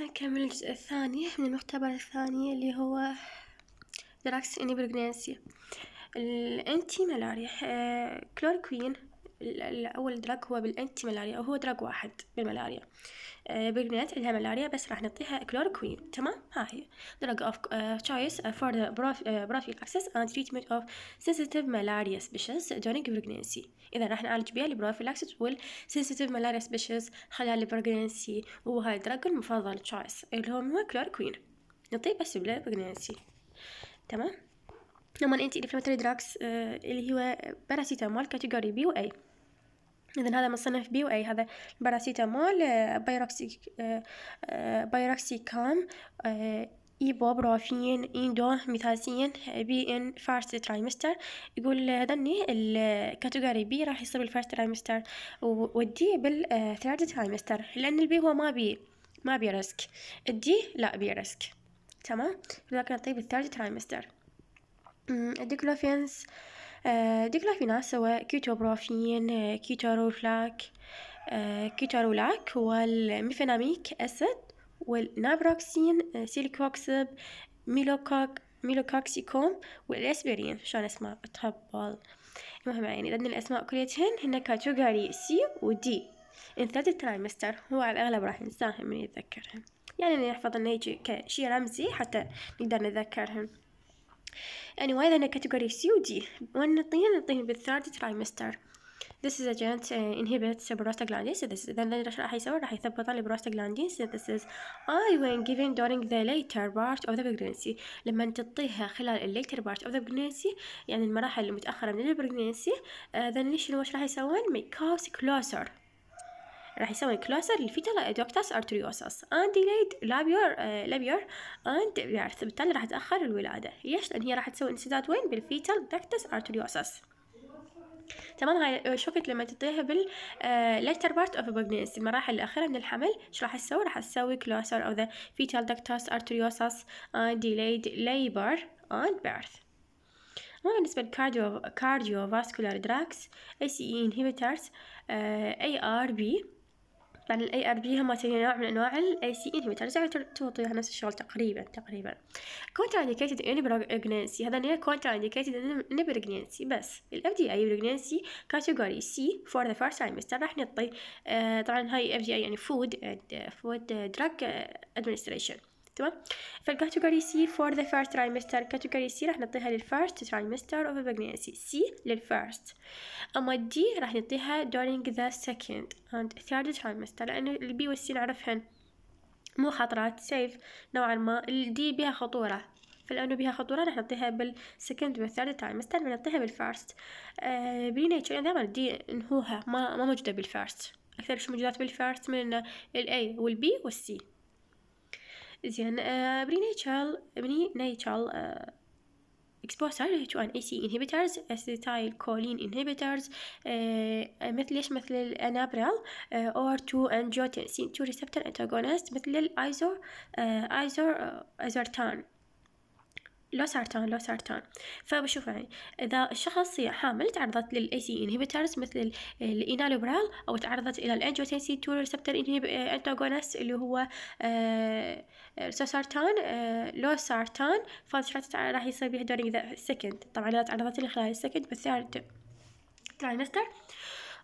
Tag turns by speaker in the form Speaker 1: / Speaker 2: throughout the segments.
Speaker 1: راح نكمل الجزء الثاني من المختبر الثاني اللي هو دراكس اني برجنانسي الانتي ملاريا كلوركوين الأول دراج هو بالأنتي ملاريا وهو دراج واحد بالملاريا آه، بالبنات عندها ملاريا بس راح نعطيها كلوروكوين تمام ها هي دراج اوف تشويس فور ذا بروفيل اكسس اند تريتمنت اوف سنسيتيف ملاريا سبيشيز دورينج بريجنسي اذا راح نعالج بها اكسس والسنسيتيف ملاريا سبيشيز خلال البريجنسي وهاي دراج المفضل تشويس اللي هو كلوروكوين نعطيه بس بلا بريجنسي تمام لما انت انفلاماتوري دراكس اللي هو باراسيتامول كاتيجوري بي و اي اذا هذا مصنف بي واي هذا باراسيتامول آه، بايروكسي آه، آه، بايروكسيكام ايبوبروفين اندو ميثاسين بي ان فارست ترايمستر يقول هذني الكاتيجوري بي راح يصير بالفارست ترايمستر والدي بالثيرد ترايمستر لان البي هو ما بي ما بي ريسك الدي لا بي ريسك تمام لكن طيب الثيرد ترايمستر أمم، الديكلوفينس آه، ديك في ناس سواء كيتوبروفين كيتارولفلاك آه، كيتارولاك آه، والميفيناميك أسيد والنابروكسين سيليكوكسب ميلوكوك ميلوكوكسيكوم والاسبرين شلون اسماء تهبل المهم يعني لأن الأسماء كليتهن هن كاتيجوري سي ودي إن ثالث ترايمستر هو على الأغلب راح ننساهم من يتذكرهم يعني نحفظ إنه يجي كشي رمزي حتى نقدر نتذكرهم Anyway, then a category C و D ونعطيها نعطيه بالثird trimester This is a giant uh, inhibits prostaglandins. So this is then راح راح يسوي راح يثبط البروستاغلاندين synthesis when given during the later part of the pregnancy. لما تعطيها خلال later part of the pregnancy يعني المراحل المتأخرة من البريجنسي uh, then ليش واش راح يسوون may cause closer راح يسوي closer للفيتال ادوكتاس ارتريوسس and delayed لابيور لابيور اند and birth بالتالي راح تأخر الولادة ليش؟ لأن هي راح تسوي انسداد وين؟ بالفيتال ductus ارتريوسس تمام هاي آه، شفت لما تطيها بال ليتر بارت اوف بريجنسي المراحل الأخيرة من الحمل إيش راح تسوي؟ راح تسوي closer of the fetal ductus ارتريوسس and delayed labor and birth أما بالنسبة للكارديو كارديو فاسكولار دراكس اي سي اي انهبيترز اي ار بي بعد الاي ار بي هم نوع من انواع الـ سي e ان ترجع توطيها نفس الشغل تقريبا تقريبا كونترا انديكيتد ان بريجننسي هذا نيا كونترا انديكيتد ان بريجننسي بس الاف دي اي كاتيجوري سي فور ذا فيرست تايم مستر راح نعطي طبعا هاي اف دي اي يعني فود فود دراج ادمنستريشن تمام فالكاتيجوري سي فور ذا فيرست ترايمستر كاتيجوري سي راح نعطيها للفيرست ترايمستر اوف بريجنسي سي للفيرست اما دي راح نعطيها during the second and third trimester لانه البي والسي نعرفهن خطرات سيف نوعا ما الدي بها خطوره فلانه بها خطوره راح نعطيها بالسكند والثيرد ترايمستر نعطيها بالفيرست آه نيتشر دائما الدي انهوها ما ما موجوده بالفيرست اكثر شي موجودات بالفيرست من الاي والبي والسي زين آه، بري نيتشال بري نيتشال اكسبوزر تو ان اي سي انهبيترز اسيتايل كولين انهبيترز مثل ايش مثل الانابرال اور تو انجيوتنسين تو ريسبتر انتاغونست مثل الايزو ايزو ازرتان لو سرطان لو سرطان فبشوف يعني إذا الشخص هي حامل تعرضت للأي سي inhibitors مثل الانالوبرال أو تعرضت إلى الأنجوتنسين 2 ريسبتر أنتاغونست اللي هو آه سرطان آه، لو سرطان آه، فراح يصير بيها during ذا second طبعا إذا تعرضت لخلال السكند يعني ترايمستر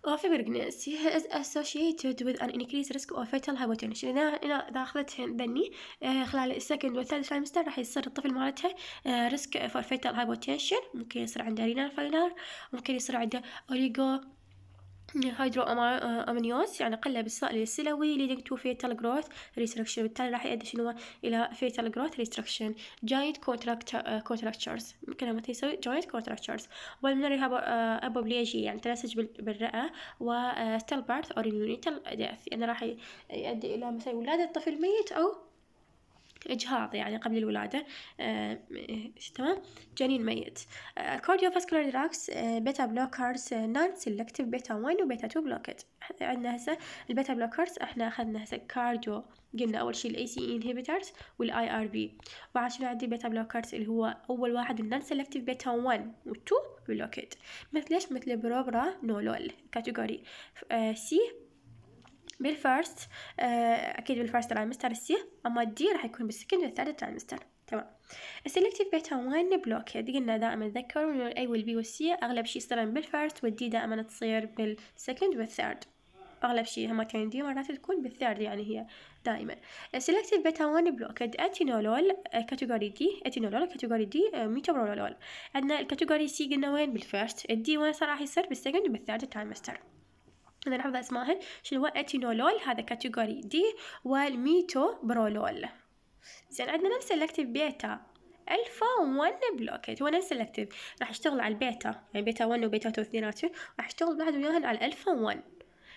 Speaker 1: overwork Overworkiness is associated with an increased risk of fetal hypotension إذا إذا أخذت ذني خلال السكند والثالث ترايمستر راح يصير الطفل مالتها risk for fetal hypotension ممكن يصير عنده renal failure ممكن يصير عنده oligo هيدرو امنيوس يعني قلب السائل السلوي leading to fatal growth restriction بالتالي راح يؤدي شنو الى fatal growth restriction joint آه، contractures ممكن ما تسوي joint contractures والمنري ابوبليجي آه، يعني تلسج بالرئة و آه، still birth or ديث death يعني راح يؤدي الى مثلا ولادة طفل ميت او اجهاض يعني قبل الولاده تمام آه، جنين ميت فاسكولار دراكس بيتا بلوكرز نون سيلكتيف بيتا 1 وبيتا 2 بلوكت عندنا هسه البيتا بلوكرز احنا اخذنا هسه كارديو قلنا اول شيء الاي سي انهبيترز والاي ار بي بعد شنو عندي بيتا بلوكرز اللي هو اول واحد النون سيلكتيف بيتا 1 و2 بلوكت مثل ايش مثل بروبرا نولول كاتيجوري آه، سي بالفيرست آه، اكيد بالفيرست ترايمستر السي اما الدي راح يكون بالسكند والثالث ترايمستر تمام السلكتيف بيتا 1 بلوك قلنا دائما نتذكر انه الاي والبي والسي اغلب شيء يصير بالفيرست والدي دائما تصير بالسكند والثالث اغلب شيء همتين دي مرات تكون بالثيرد يعني هي دائما سيلكتيف بيتا 1 بلوكد اتينولول آه، كاتيجوري دي اتينولول كاتيجوري دي آه، ميتابرولول عندنا الكاتيجوري سي قلنا وين بالفيرست الدي وين صراحه يصير بالسكند وبالثيرد تايمستر انا نحفظ اسمائهم شنو هو اتينولول هذا كاتيجوري دي والميتوبرولول زين عندنا نفس الاكتيف بيتا الفا 1 بلوكيت هو نفس الاكتيف راح اشتغل على البيتا يعني بيتا 1 وبيتا 2 اثنيناتهم راح اشتغل بعد وياهن على الفا 1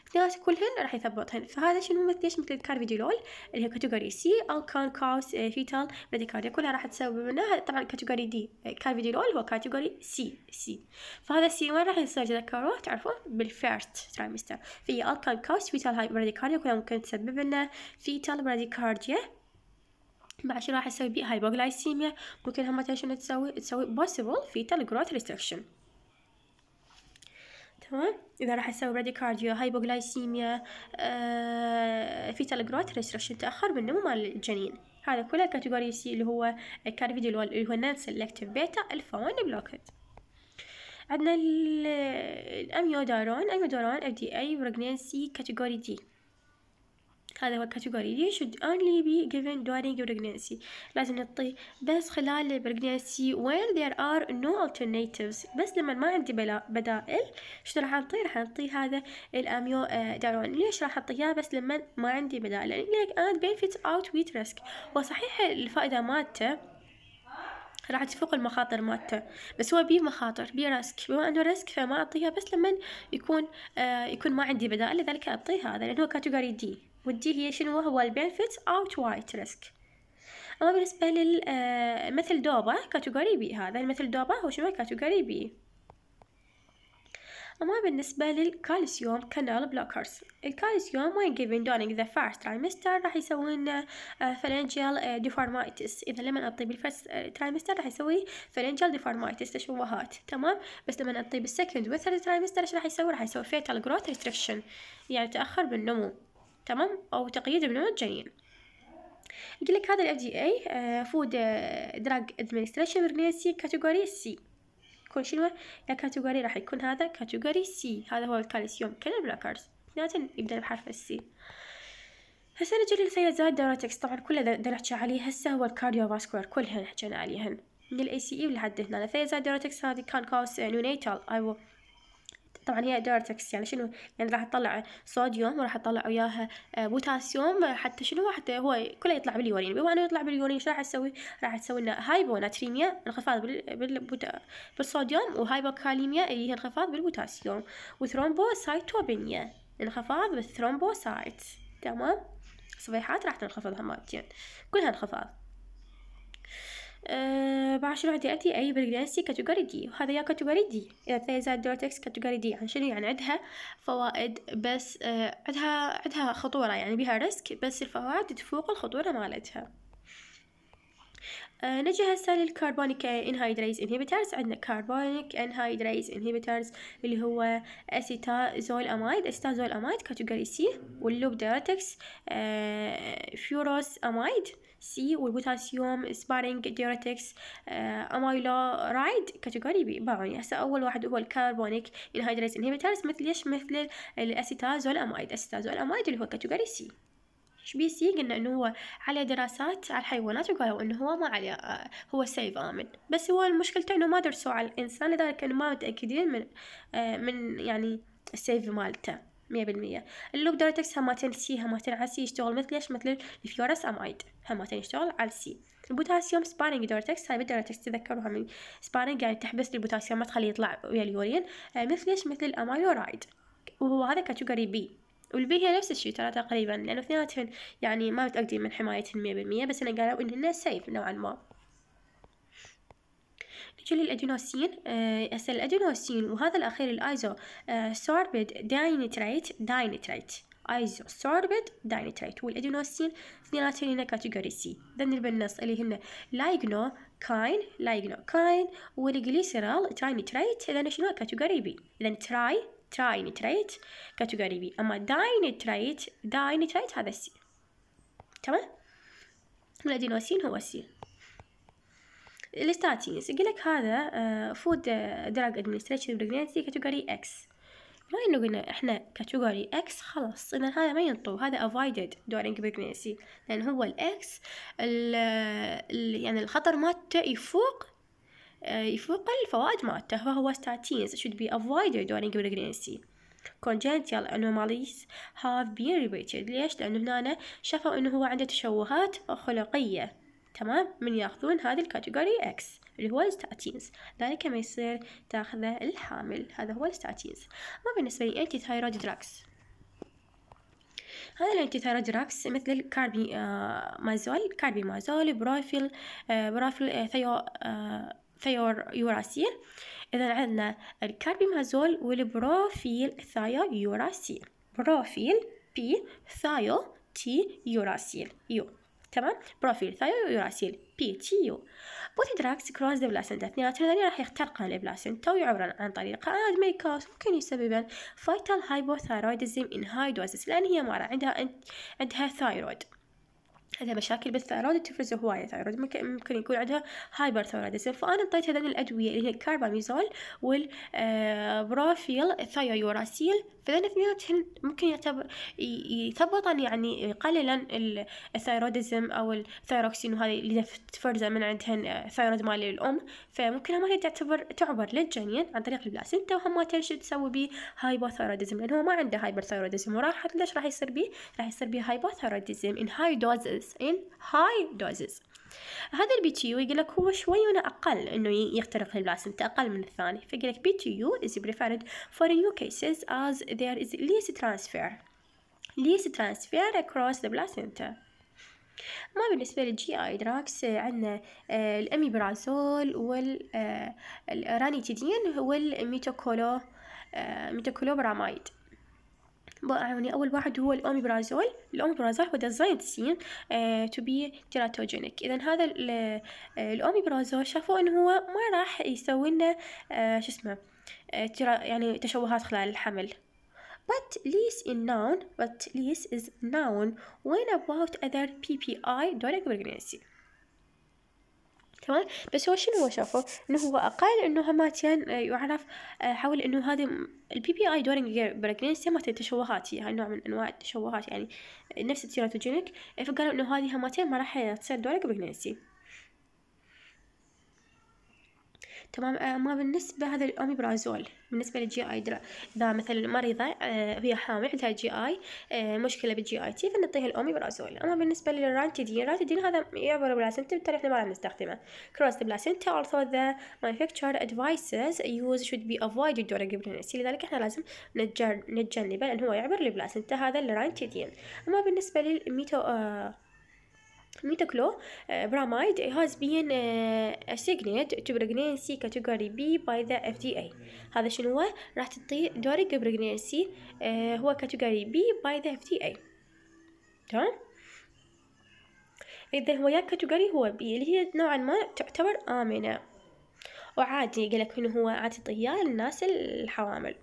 Speaker 1: اثنينات كلهن راح يثبطهن فهذا شنو ايش مثل الكارفيديلول اللي هي كاتيجوري سي الكان كاوس فيتال ميديكاريا كلها راح تسبب منها طبعا كاتيجوري آه، دي كارفيديلول هو كاتيجوري سي سي فهذا سي وين راح يصير تذكروه تعرفون بالفيرست ترايمستر في الكان كاوس فيتال هاي براديكارديا كلها ممكن تسبب لنا فيتال براديكارديا بعد شنو راح تسوي بيه هايبوغلايسيميا ممكن هم شنو تسوي تسوي possible fetal growth restriction تمام اذا راح اسوي كارديو هايبوغلايسيميا آه، فيتال جروث ريستركشن تاخر بالنمو مال الجنين هذا كله كاتيجوري سي اللي هو الكارفيديو اللي هو نان سيلكتيف بيتا الفا 1 بلوكت عندنا الاميودارون اميودارون اف دي اي بريجنسي كاتيجوري دي هذا هو الكاتيجوري you شود اونلي بي جيفن دورينج يور pregnancy لازم نعطي بس خلال البرجنسي وير ذير ار نو alternatives بس لما ما عندي بدائل شنو راح أعطي راح أعطي هذا الأميو آه، دارون ليش راح أعطيه بس لما ما عندي بدائل لأن يقولك بينفيت اوت ويت ريسك وصحيح الفائدة مالته راح تفوق المخاطر مالته بس هو بيه مخاطر بيه ريسك بما انه ريسك فما اعطيها بس لما يكون آه يكون ما عندي بدائل لذلك اعطيه هذا لانه هو كاتيجوري دي ودي هي شنو هو البنفيت اوت وايت ريسك اما بالنسبه للمثل آه، دوبا كاتيجوري بي هذا المثل دوبا هو شنو كاتيجوري بي أما بالنسبة للكالسيوم كانال بلوكرز الكالسيوم وين given during ذا first trimester راح يسوي لنا آه، pharyngeal آه، deformitis إذا لما نعطيه بالفirst trimester راح يسوي pharyngeal deformitis تشوهات تمام بس لما نعطيه بالسكند والثيرد trimester إيش راح يسوي راح يسوي فيتال growth restriction يعني تأخر بالنمو تمام أو تقييد من مجانيا يقول لك هذا الاف دي اي فود دراج ادمنستريشن بريجنسي كاتيجوري سي يكون شنو يا كاتيجوري راح يكون هذا كاتيجوري سي هذا هو الكالسيوم كل بلاكرز اثنيناتهم يبدأ بحرف السي هسه نجي زاد دورة تكس طبعا كلها دا نحكي عليه هسه هو الكارديو فاسكولار كلها نحكي عليهن من الاي سي اي لحد هنا دورة تكس هذه كان كاوس نونيتال ايوه طبعا هي دايركس يعني شنو يعني راح تطلع صوديوم وراح تطلع وياها آه، بوتاسيوم حتى شنو حتى هو كله يطلع باليورين بما انه يطلع باليورين ايش راح تسوي؟ راح تسوي لنا هايبوناتريميا انخفاض بالصوديوم وهايبوكاليميا اللي هي انخفاض بالبوتاسيوم وثرومبوسايتوبينيا انخفاض بالثرومبوسايت تمام؟ صبيحات راح تنخفض همالتين كلها انخفاض آه، بعشر أدئتي أي بالجنسي كاتيجوري دي وهذا يا كاتيجوري دي إذا تنزل دوت إكس كاتيجوري دي عن شنو يعني عندها فوائد بس آه، عندها عندها خطورة يعني بها ريسك بس الفوائد تفوق الخطورة مالتها آه، نجي هسه للكربونيك انهايدريز انهيبيترز عندنا كربونيك انهايدريز انهيبيترز اللي هو اسيتازول امايد اسيتازول امايد كاتيجوري سي واللوب دايرتكس فيوروس امايد سي والبوتاسيوم سبارينج ديوريتكس امايلورايد كاتيجوري بيباعون هسه اول واحد هو الكربونيك انهيدريز انهيبيتورز مثل ايش مثل الاسيتازول امايد الاسيتازول امايد اللي هو كاتيجوري سي ايش بي سي قلنا انه هو عليه دراسات على الحيوانات وقالوا انه هو ما عليه آه، هو سيف امن بس هو مشكلته انه ما درسوه على الانسان لذلك انه ما متاكدين من آه، من يعني السيف مالته مية بالمية اللوب دايركتكس همتين سي همتين على سي يشتغل ايش مثل الفيورس امايد همتين يشتغل على سي البوتاسيوم سبارينج دايركتكس هاي بالدايركتكس تذكروها من سبارينج يعني تحبس البوتاسيوم ما تخليه يطلع ويا اليورين آه، مثل ايش مثل الامايورايد وهو هذا كاتيجوري بي والبي هي نفس الشيء ترى تقريبا لانه اثنيناتهم يعني ما متاكدين من حمايتهم مية بالمية بس انا قالوا انهن سيف نوعا ما نجي للأدينوسين هسه آه الأدينوسين وهذا الأخير الأيزو آه، سوربيد داينيتريت داينيتريت ايزو سوربيد داينيتريت والادينوسين اثنيناتهم هنا كاتيجوري سي ذن بالنص اللي هن لايجنو كاين لايجنو كاين والجليسرال تاينتريت اذا شنو كاتيجوري بي اذا تراي تراي نيتريت كاتيجوري بي اما داينيتريت داينيتريت هذا سي تمام الادينوسين هو سي الستاتينز يقول لك هذا فود دراج ادمنستريشن بريجنسي كاتيجوري اكس ما انه قلنا احنا كاتيجوري اكس خلاص اذا هذا ما ينطو هذا افايدد دورينج بريجنسي لان هو الاكس يعني الخطر مالته يفوق آه، يفوق الفوائد مالته فهو statins should be avoided during pregnancy congenital anomalies have been repeated ليش؟ لأنه هنا شافوا أنه هو عنده تشوهات خلقية تمام من ياخذون هذه الكاتيجوري اكس اللي هو الستاتينز ذلك ما يصير تاخذه الحامل هذا هو الستاتينز ما بالنسبة لي انتي ثايرويد دراكس هذا الانتي ثايرويد دراكس مثل الكاربي آه مازول كاربي مازول آه، آه، آه، بروفيل آه بروفيل آه ثيو آه ثيور يوراسيل إذا عندنا مازول والبروفيل ثايو يوراسيل بروفيل بي ثايو تي يوراسيل يو تمام بروفيل ثايو يوراسيل بي تي يو بوتي دراكس كروز دي بلاسنتا اثنيناتهم هذول راح يخترقان البلاسنتا ويعوران عن طريق اد ميكوس ممكن يسببان فايتال هايبوثايرويدزم ان هاي دوزس لان هي مرة عندها عندها ثايرويد عندها مشاكل بالثايرويد تفرز هواية ثايرويد ممكن يكون عندها هايبر ثايرويدزم فأنا انطيت هذين الأدوية اللي هي الكارباميزول والبروفيل آه، ثايويوراسيل فإذا اثنيناتهن ممكن يعتبر يثبطن يعني قليلا الثايرودزم أو الثايروكسين وهذه اللي تفرزة من عندهن آه، ثايرويد مالي الأم فممكن هم تعتبر تعبر للجنين عن طريق البلاسنتا وهم ما تسوي بيه هايبوثايرودزم لأن هو ما عنده هايبرثايرودزم وراح ليش راح يصير بيه؟ راح يصير بيه هايبوثايرودزم in high doses in high doses هذا البي تي يو يقول لك هو شوي وانا اقل انه يخترق البلاسم اقل من الثاني فيقول لك بي تي يو از بريفيرد فور نيو كيسز از ذير از least ترانسفير least ترانسفير اكروس ذا placenta ما بالنسبة للجي اي دراكس عندنا الاميبرازول والرانيتيدين آه، والميتوكولو آه، ميتوكولوبرامايد يعني أول واحد هو الأوميبرازول الأوميبرازول هو ديزايند سين تو بي تيراتوجينيك إذا هذا آه، الأوميبرازول شافوا إنه هو ما راح يسوي لنا آه، شو اسمه آه، يعني تشوهات خلال الحمل But lease in noun, but lease is noun. When about other PPI during pregnancy? تمام بس هو شنو شافه انه هو اقل انه هماتيان آه، يعرف آه، حول انه هذا البي بي اي دورينج بريجنسي ما التشوهات هي يعني نوع من انواع التشوهات يعني نفس التيراتوجينيك إيه، فقالوا انه هذه هماتيان ما راح تصير دورينج بريجنسي تمام أما آه، بالنسبة هذا الأوميبرازول بالنسبة للجي آي درا إذا مثلا مريضة آه، هي حامل عندها جي آي آه، مشكلة بالجي آي تي فنعطيها الأوميبرازول أما بالنسبة للرانتيدين الرانتيدين هذا يعبر بلاسنتا بالتالي احنا ما راح نستخدمه كروس the placenta also the manufacturer advises use should be avoided during pregnancy لذلك احنا لازم نتجنبه لأن هو يعبر البلاسنتا هذا الرانتيدين أما بالنسبة للميتو آه ميتوكلو آه، برامايد هاز بين اسيجنيت تبرجنين سي كاتيجوري بي باي ذا اف دي اي هذا شنو هو راح تعطي دوري جبرجنين سي آه، هو كاتيجوري بي باي ذا اف دي اي تمام اذا هو يا كاتيجوري هو بي اللي هي نوعا ما تعتبر امنه وعادي قالك انه هو عادي طيال الناس الحوامل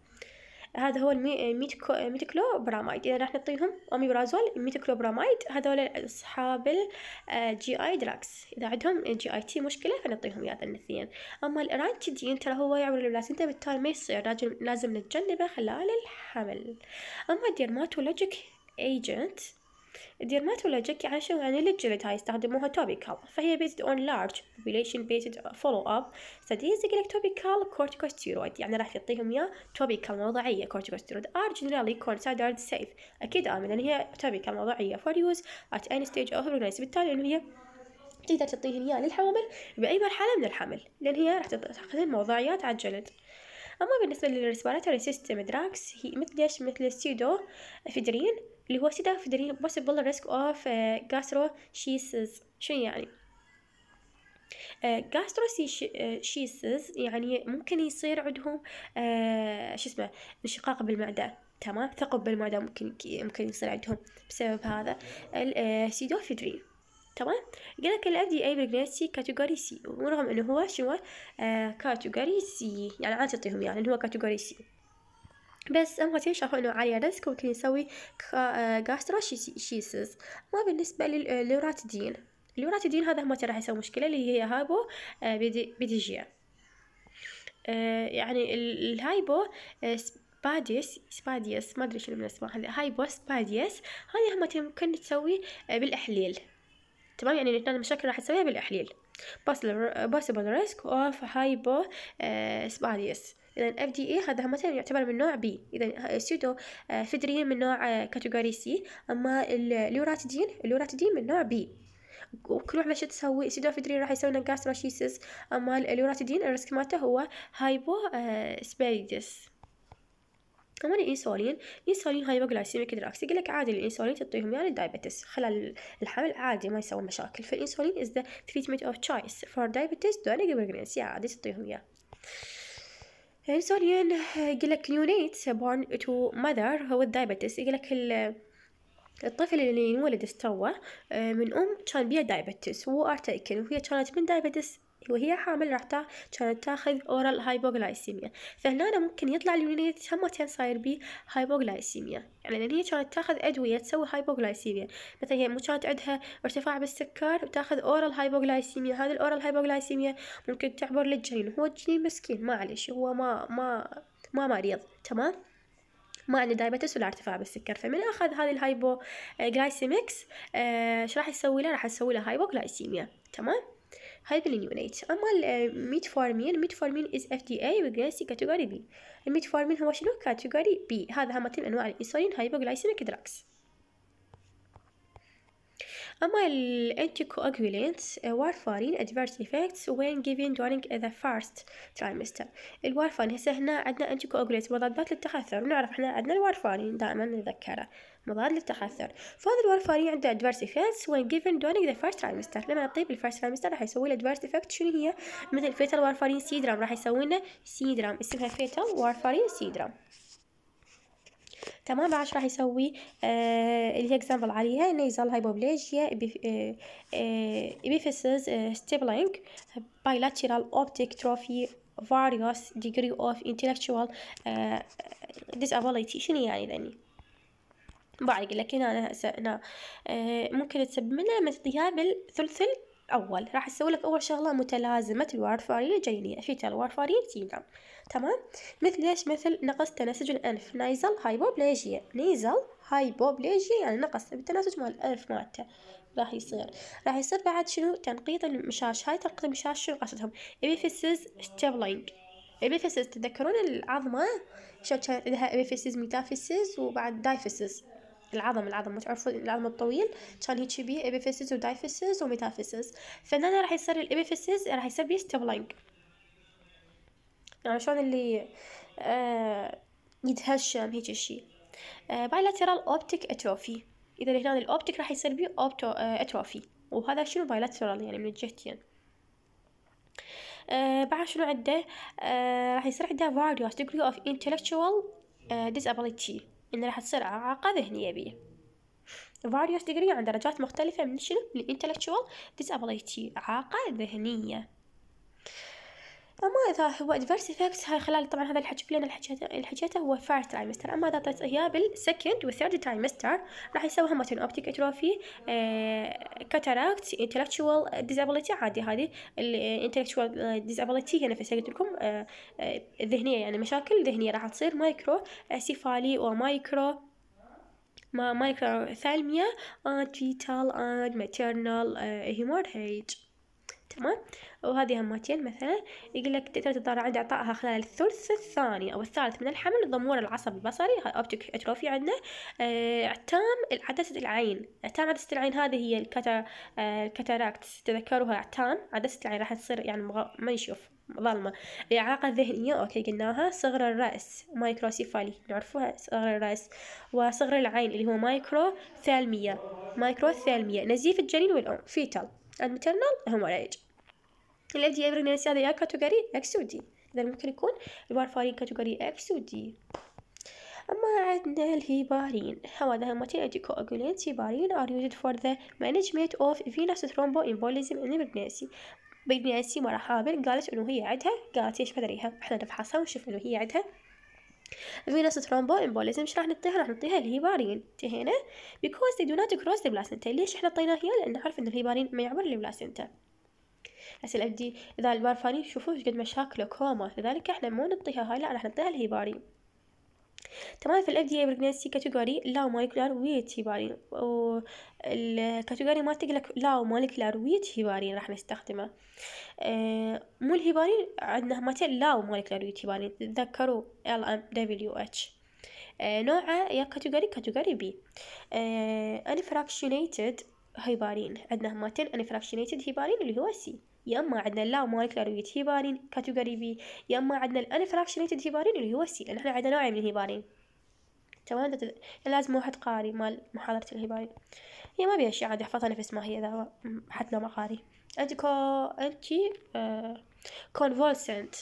Speaker 1: هذا هو الميتكو ميتكلو برامايد إذا راح نعطيهم أوميبرازول ميتكلو برامايد هذول أصحاب الجي آه، آي دراكس إذا عندهم جي آي تي مشكلة فنعطيهم إياه الاثنين أما الإرانتيدين ترى هو يعمل البلاسينتا بالتالي ما يصير لازم نتجنبه خلال الحمل أما الديرماتولوجيك ايجنت الديرماتولوجيك ولا يعني للجلد هاي يستخدموها توبيكال فهي based on large population based follow up studies يقول لك توبيكال كورتيكوستيرويد يعني راح تعطيهم اياه توبيكال موضعيه كورتيكوستيرويد are generally considered safe اكيد امن لان هي توبيكال موضعيه for use at any stage of pregnancy بالتالي انه هي تقدر تعطيهم اياه للحوامل باي مرحله من الحمل لان هي راح تاخذ موضعيات على الجلد اما بالنسبه للريسبيراتوري سيستم دراكس هي مثل ايش مثل السيدو افيدرين اللي هو بوسيبل ريسك اوف of شيسز شو يعني شيسز آه، آه، يعني ممكن يصير عندهم آه، شو اسمه انشقاق بالمعدة تمام ثقب بالمعدة ممكن ممكن يصير عندهم بسبب هذا السيدوفيدرين تمام قال لك الاف دي اي بريجنسي كاتيجوري سي ورغم انه هو شنو كاتيجوري سي يعني عاد تعطيهم يعني هو كاتيجوري سي بس أما تيشرحوا له على ريسك وكي يسوي جاستراشيسيس آه، ما بالنسبة للوراتيدين آه، الوراتيدين هذا هما راح يسوي مشكلة اللي هي هايبو آه، بيديجيا يعني الهايبو سباديس سباديس ما ادري شنو من اسمها هايبو سباديس هذه هم ممكن تسوي بالاحليل تمام يعني الاثنين المشاكل راح تسويها بالاحليل possible risk هايبو سباديس إذا اف دي اي هذا مثلا يعتبر من نوع بي إذا السودو فدرين من نوع كاتيجوري آه، سي أما اللوراتيدين اللوراتيدين من نوع بي وكل واحدة شو تسوي فدرين راح يسوي لنا جاستروشيسيس اما اليوراتيدين الريسك مالته هو هايبو سبيدس كمان الانسولين الانسولين هايبو جلايسيميك دراكس يقول لك عادي الانسولين تعطيهم يعني الدايبتس خلال الحمل عادي ما يسوي مشاكل فالانسولين is the treatment of choice for diabetes during pregnancy عادي تعطيهم اياه سوريان يقول لك نيونيت بورن تو ماذر هو الدايبتس يقول لك الطفل اللي ينولد استوى آه، من أم كان بيها دايبتس وهو أرتيكن وهي كانت من دايبتس وهي حامل راح تا... كانت تاخذ اورال هايبوغلايسيميا فهنا أنا ممكن يطلع لي من هم كان صاير بي هايبوغلايسيميا يعني لان هي كانت تاخذ ادويه تسوي هايبوغلايسيميا مثلا هي مو كانت عندها ارتفاع بالسكر وتاخذ اورال هايبوغلايسيميا هذه الاورال هايبوغلايسيميا ممكن تعبر للجنين هو الجنين مسكين معلش هو ما ما ما مريض تمام ما عنده دايبتس ولا ارتفاع بالسكر فمن اخذ هذه الهايبوغلايسيمكس ايش آه راح يسوي له راح يسوي له هايبوغلايسيميا تمام هايبلين يونيت أما الميتفورمين الميتفورمين is FDA وجنسي كاتيجوري B الميتفورمين هو شنو كاتيجوري B هذا هما أنواع الإنسولين هايبوغلايسيميك دراكس أما الانتيكواجولانت آه، وارفارين adverse effects when given during the first trimester الوارفارين هسه هنا عندنا انتيكواجولانت مضادات للتخثر ونعرف احنا عندنا الوارفارين دائما نذكره مضاد للتخثر فهذا الورفارين عنده adverse effects when given during the first trimester لما نطيب first trimester راح يسوي له adverse effect شنو هي مثل فيتال وارفارين سيدرام راح يسوي لنا سيدرام اسمها فيتال وارفارين سيدرام تمام بعد راح يسوي آه اللي هي اكزامبل عليها نيزال هايبوبليجيا ابيفيسز ستيبلينج بايلاترال اوبتيك تروفي various degree of intellectual uh, disability شنو يعني ذني بعرق لكن انا هسه انا آه، ممكن تسبب لنا مثل الثلث الاول راح اسوي لك اول شغله متلازمه الوارفارين الجينيه في الوارفارين تينا تمام مثل ليش مثل نقص تناسج الانف نايزل هايبوبليجيا نيزل هايبوبليجيا يعني نقص بالتناسج مال الانف مالته راح يصير راح يصير بعد شنو تنقيط المشاش هاي تنقيط المشاش شنو قصدهم ابيفيسز ستيبلينج ابيفيسز تتذكرون العظمه شو كان لها ابيفيسز ميتافيسز وبعد دايفيسز العظم العظم تعرفوا العظم الطويل كان هيك بيه ابيفيسز ودايفيسز وميتافيسز فهنا راح يصير الابيفيسز راح يصير بيه ستيبلينج يعني شلون اللي آه يتهشم هيك شيء بايلاترال اوبتيك اتروفي اذا هنا الاوبتيك راح يصير بيه اوبتو آه اتروفي وهذا شنو بايلاترال يعني من الجهتين آه، بعد شنو عنده آه، راح يصير عنده فاريوس degree of intellectual آه، disability إن راح تصير إعاقة ذهنية بي various degree عن يعني درجات مختلفة من شنو؟ من intellectual disability إعاقة ذهنية اما اذا هو adverse effects هاي خلال طبعا هذا اللي حكيت لنا اللي حكيته هو first trimester اما اذا اعطيت اياه بالسكند والثيرد trimester راح يسوي همتين اوبتيك اتروفي كاتاراكت intellectual disability عادي هذه intellectual disability هي نفسها قلت لكم آه، آه، ذهنيه يعني مشاكل ذهنيه راح تصير مايكرو سيفالي ومايكرو مايكرو ثالميا and fetal and maternal آه، hemorrhage تمام وهذه همتين مثلا يقول لك تقدر الضارة عند إعطائها خلال الثلث الثاني أو الثالث من الحمل ضمور العصب البصري أوبتيك أتروفي عندنا اعتام عدسة العين اعتام عدسة العين هذه هي الكتا آه، تذكروها اعتام عدسة العين راح تصير يعني مغ... ما يشوف ظلمة إعاقة ذهنية أوكي قلناها صغر الرأس مايكروسيفالي نعرفها صغر الرأس وصغر العين اللي هو مايكرو ثالمية مايكرو ثالمية نزيف الجنين والأم فيتال and maternal هم العلاج الذي يبرز هذا يا كاتيجوري X و D إذا ممكن يكون الوارفارين كاتيجوري X و D أما عندنا الهيبارين هذا هم anticoagulants هيبارين are used for the management of venous thromboembolism in pregnancy pregnancy مرحبا قالت إنه هي عندها قالت إيش بدريها إحنا نفحصها ونشوف إنه هي عندها ترومبو امبوليزم ايش راح نعطيها راح نعطيها الهيبارين انتهينا بيكوز دي دو نوت كروس the ليش احنا اعطيناها لان نعرف ان الهيبارين ما يعبر البلاسنتا هسه الابدي اذا البارفانين شوفوا ايش قد مشاكله كوما لذلك احنا مو نعطيها هاي لا راح نعطيها الهيبارين تمام في ال FDA pregnancy category لا molecular ويت هيبارين الكاتيجوري مالتك لك لا molecular ويت هيبارين راح نستخدمه آه، مو الهيبارين عندنا مالتين لا molecular ويت هيبارين تذكروا دبليو اتش آه، نوعه يا كاتيجوري كاتيجوري بي انفراكشنيتد هيبارين عندنا مالتين انفراكشنيتد هيبارين اللي هو سي يا اما عندنا ويت هيبارين كاتيجوري بي يا اما عندنا الانفراكشنيتد هيبارين اللي هو سي لان احنا عندنا نوعين من الهيبارين تمام يعني لازم واحد قاري مال محاضرة الهيبارين هي ما بيها اشياء عاد احفظها نفس ما هي اذا حتى ما قاري انتي كو انتي آه... كونفولسنت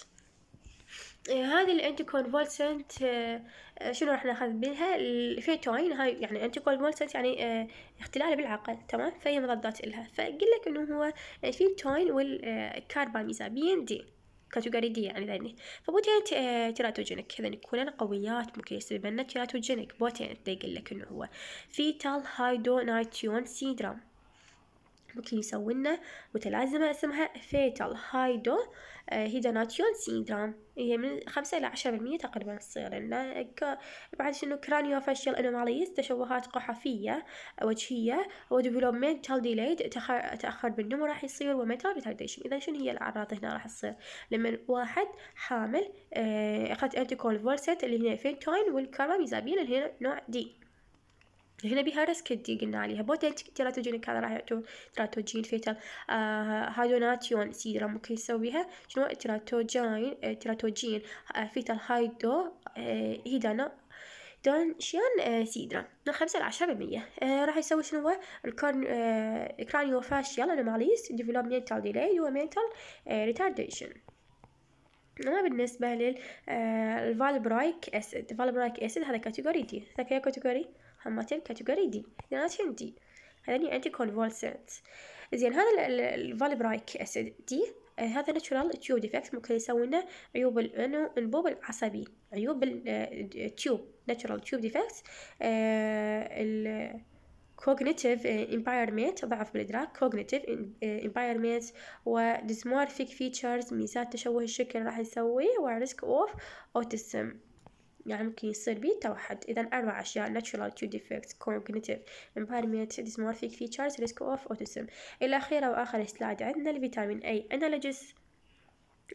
Speaker 1: هذه الانتي كونفولسنت آه، آه، شنو راح ناخذ منها الفيتوين هاي يعني انتي كونفولسنت يعني آه، اختلال بالعقل تمام فهي مضادات إلها فقلت لك انه هو الفيتوين والكاربامازابين دي كاتيجوري دي يعني ذني فبوتين تيراتوجينيك هذين كلنا قويات ممكن يسبب لنا تيراتوجينيك بوتين يقول لك انه هو فيتال هايدونايتيون سيندروم ممكن يسوي لنا متلازمة اسمها فيتال هايدو آه، هيدوناتيون سيندروم هي من خمسة إلى عشرة بالمية تقريبا تصير لنا بعد شنو كرانيو فاشيال أنوماليز تشوهات قحفية وجهية وديفلوبمنتال ديليد تأخر بالنمو راح يصير ومنتال ريتارديشن إذا شنو هي الأعراض هنا راح تصير لما واحد حامل آه، أخذت أنتيكول فولسيت اللي هنا فيتوين والكارباميزابين اللي هنا نوع دي هنا بها ريسك دي قلنا عليها بوتنتيك راح كالراتون تيراتوجين فيتال آه هايدوناتيون سيدرا ممكن يسويها شنو تيراتوجين تيراتوجين فيتال هايدو آه, آه،, آه، هيدانا دون دونشيان آه، سيدرا من خمسة لعشرة بالمية آه راح يسوي شنو الكورن آه كرانيو فاشيال انوماليز ديفلوبمنتال ديلي ومنتال ريتارديشن أما بالنسبة للفالبرايك آه، أسيد الفالبرايك أسيد هذا كاتيجوري دي هذا كيا كاتيجوري همتين كاتيجوري دي اثنيناتهم يعني دي هذني أنتي كونفولسنت زين هذا الفالبرايك أسيد دي آه، هذا ناتشورال تيوب ديفكت ممكن يسوي لنا عيوب الانبوب العصبي عيوب التيوب ناتشورال تيوب ديفكت كوجنيتيف انفايرمنت eh, ضعف بالادراك كوجنيتيف انفايرمنت وديسمورفيك فيتشرز ميزات تشوه الشكل راح يسوي وريسك اوف اوتيسم يعني ممكن يصير بيه توحد اذا اربع اشياء ناتشورال تو ديفكتس كوجنيتيف انفايرمنت ديسمورفيك فيتشرز ريسك اوف اوتيسم الاخيره واخر سلايد عندنا الفيتامين اي انالوجس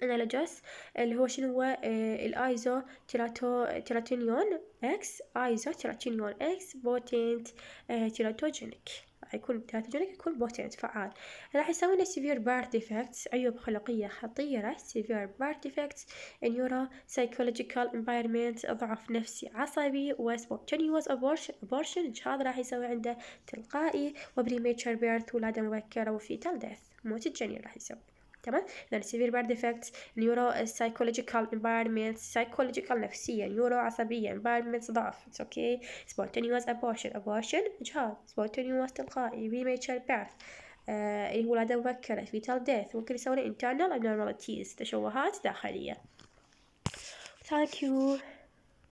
Speaker 1: انالجس اللي هو شنو هو آه، الايزو تيراتو تيراتينيون اكس ايزو تيراتينيون اكس بوتنت آه، تيراتوجينيك يكون تيراتوجينيك يكون بوتنت فعال راح يسوي لنا سيفير بار ديفكتس عيوب خلقيه خطيره سيفير بار ديفكتس نيورو سايكولوجيكال انفايرمنت ضعف نفسي عصبي وسبونتينيوس ابورشن ابورشن هذا راح يسوي عنده تلقائي وبريميتشر بيرث ولاده مبكره وفيتال ديث موت الجنين راح يسوي تمام اذا severe birth defects اليورو psychological environment psychological نفسيا يورو عصبيا environment ضعف it's okay spontaneous abortion abortion اجهاض spontaneous تلقائي premature birth اللي هو ولادة مبكرة fetal death ممكن يسوون internal abnormalities تشوهات داخلية thank you